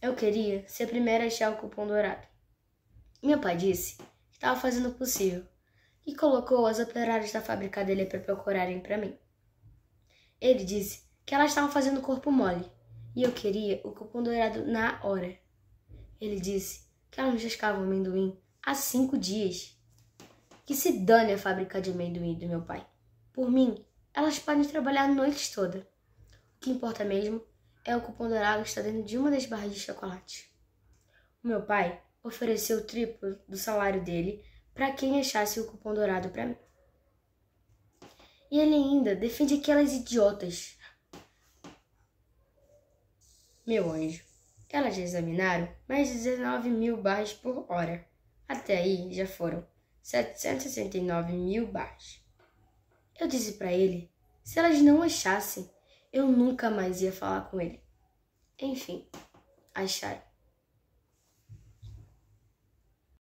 Eu queria ser a primeira a achar o cupom dourado. Meu pai disse que estava fazendo o possível e colocou as operárias da fábrica dele para procurarem para mim. Ele disse que elas estavam fazendo corpo mole e eu queria o cupom dourado na hora. Ele disse que elas descascavam amendoim há cinco dias. Que se dane a fábrica de amendoim do meu pai. Por mim, elas podem trabalhar a noite toda. O que importa mesmo é o cupom dourado que está dentro de uma das barras de chocolate. O meu pai ofereceu o triplo do salário dele para quem achasse o cupom dourado para mim. E ele ainda defende aquelas idiotas. Meu anjo, elas já examinaram mais 19 mil barras por hora. Até aí já foram 769 mil barras. Eu disse para ele, se elas não achassem eu nunca mais ia falar com ele. Enfim, achai.